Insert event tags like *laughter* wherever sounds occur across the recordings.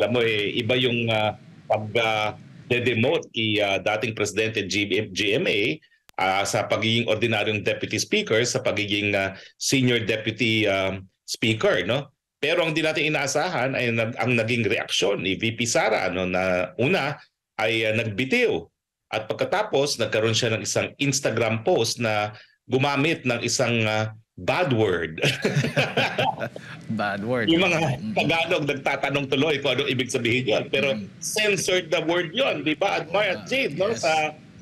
Alam mo, eh, iba yung uh, pag uh, ah, demote i uh, ah, dating presidente G- GMA uh, sa pagiging ordinaryong deputy speaker sa pagiging uh, senior deputy um, speaker no pero ang di natin inaasahan ay nag, ang naging reaksyon ni VP Sara ano na una ay uh, nagbitiw at pagkatapos nagkaroon siya ng isang Instagram post na gumamit ng isang uh, bad word. *laughs* bad word. Yung mga mm-hmm. Tagalog nagtatanong tuloy kung ano ibig sabihin yon. Pero mm censored the word yon, di ba? Admire at ah, Jade, no? Yes. Sa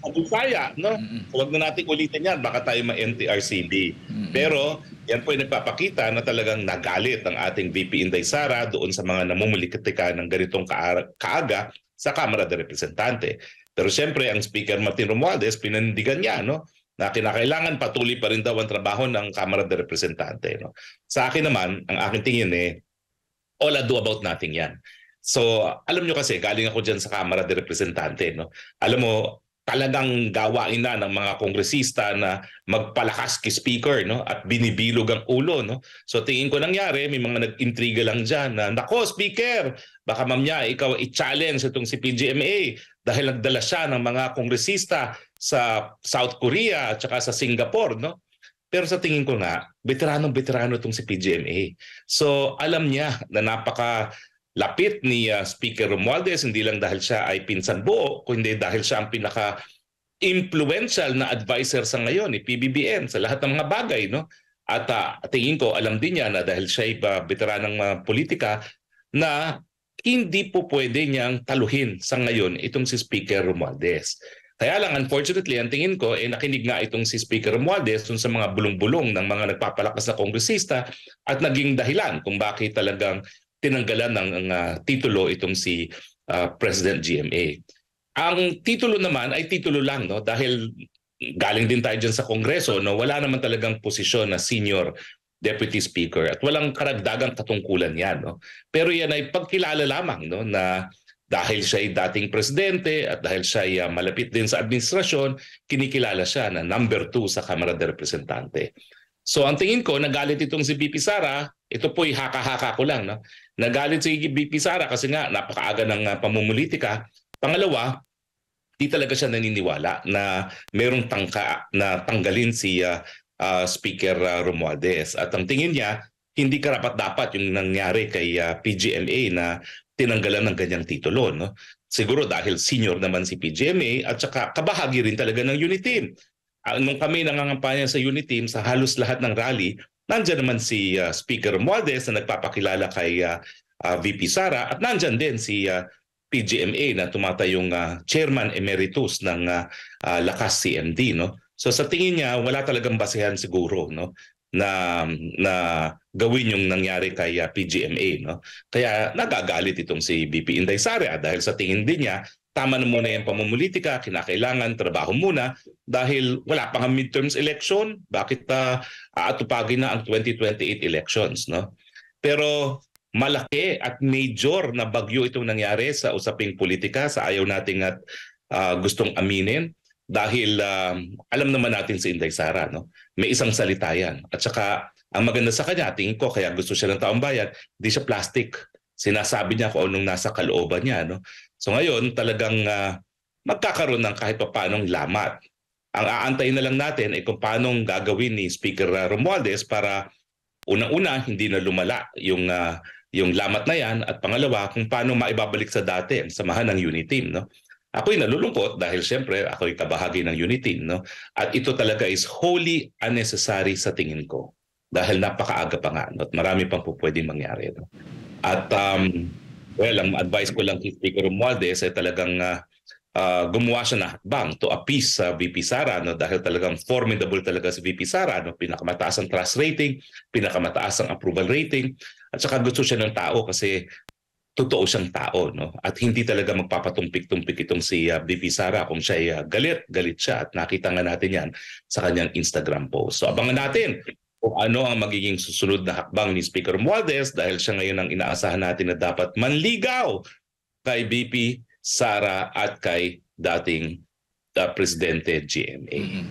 Abisaya, no? Mm-hmm. Huwag na natin ulitin yan, baka tayo ma-NTRCB. Mm-hmm. Pero yan po yung nagpapakita na talagang nagalit ang ating VP Inday Sara doon sa mga namumulikitika ng ganitong ka- kaaga sa Kamara de Representante. Pero siyempre, ang Speaker Martin Romualdez, pinandigan niya, no? na kinakailangan patuloy pa rin daw ang trabaho ng Kamara de Representante. No? Sa akin naman, ang aking tingin eh, all I about nothing yan. So, alam nyo kasi, galing ako dyan sa Kamara de Representante. No? Alam mo, talagang gawain na ng mga kongresista na magpalakas kay speaker no at binibilog ang ulo no so tingin ko nangyari may mga nag-intriga lang diyan na nako speaker baka ma'am ikaw i-challenge itong si PGMA dahil nagdala siya ng mga kongresista sa South Korea at saka sa Singapore no pero sa tingin ko nga, veteranong-veterano itong si PGMA. So alam niya na napaka lapit ni uh, Speaker Romualdez, hindi lang dahil siya ay pinsan buo, kundi dahil siya ang pinaka influential na adviser sa ngayon ni PBBM sa lahat ng mga bagay. No? At uh, tingin ko, alam din niya na dahil siya ay uh, ng uh, politika, na hindi po pwede niyang taluhin sa ngayon itong si Speaker Romualdez. Kaya lang, unfortunately, ang tingin ko, eh, nakinig nga itong si Speaker Romualdez dun sa mga bulong-bulong ng mga nagpapalakas na kongresista at naging dahilan kung bakit talagang tinanggalan ng uh, titulo itong si uh, President GMA. Ang titulo naman ay titulo lang no dahil galing din tayo dyan sa Kongreso no wala naman talagang posisyon na senior deputy speaker at walang karagdagang katungkulan yan no. Pero yan ay pagkilala lamang no na dahil siya ay dating presidente at dahil siya ay uh, malapit din sa administrasyon, kinikilala siya na number two sa Kamara de Representante. So ang tingin ko, nagalit itong si BP Sara ito po'y haka-haka ko lang. No? Nagalit si VP Sara kasi nga napakaaga ng uh, pamumulitika. Pangalawa, di talaga siya naniniwala na merong tangka na tanggalin si uh, uh, Speaker uh, Romualdez. At ang tingin niya, hindi karapat-dapat yung nangyari kay uh, PGMA na tinanggalan ng ganyang titulo. No? Siguro dahil senior naman si PGMA at saka kabahagi rin talaga ng unit team. Uh, nung kami nangangampanya sa unit team, sa halos lahat ng rally, Nandiyan naman si uh, Speaker Mualdez na nagpapakilala kay uh, ah, uh, ah, VP Sara at nandiyan din si uh, PGMA na tumatayong uh, chairman emeritus ng uh, uh, Lakas CMD no. So sa tingin niya wala talagang basehan siguro no na na gawin yung nangyari kay uh, PGMA no. Kaya nagagalit itong si VP Inday Sara dahil sa tingin din niya tama na muna yung pamumulitika, kinakailangan trabaho muna dahil wala pang midterms election, bakit uh, aatupagin na ang 2028 elections, no? Pero malaki at major na bagyo itong nangyari sa usaping politika sa ayaw nating at uh, gustong aminin dahil uh, alam naman natin si Inday Sara no may isang salita yan at saka ang maganda sa kanya tingin ko kaya gusto siya ng taong bayan di siya plastic sinasabi niya kung anong nasa kalooban niya no So ngayon talagang uh, magkakaroon ng kahit papanong lamat. Ang aantayin na lang natin ay kung paanong gagawin ni Speaker ah, Romualdez para unang-una hindi na lumala yung uh, yung lamat na yan at pangalawa kung paano maibabalik sa dati ang samahan ng unit team no ako'y nalulungkot dahil siyempre ako'y kabahagi ng unit team no at ito talaga is wholly unnecessary sa tingin ko dahil napakaaga pa nga no? at marami pang pwedeng mangyari no? at um, Well, ang advice ko lang kay Speaker Romualdez ay talagang uh, uh, gumawa siya na bang to appease sa uh, VP Sara no dahil talagang formidable talaga si VP Sara no pinakamataas ang trust rating, pinakamataas ang approval rating at saka gusto siya ng tao kasi totoo siyang tao no at hindi talaga magpapatumpik-tumpik itong si uh, ah, VP Sara kung siya ay uh, galit, galit siya at nakita nga natin 'yan sa kanyang Instagram post. So abangan natin kung ano ang magiging susunod na hakbang ni Speaker Mualdez dahil siya ngayon ang inaasahan natin na dapat manligaw kay BP Sara at kay dating uh, Presidente GMA. Mm-hmm.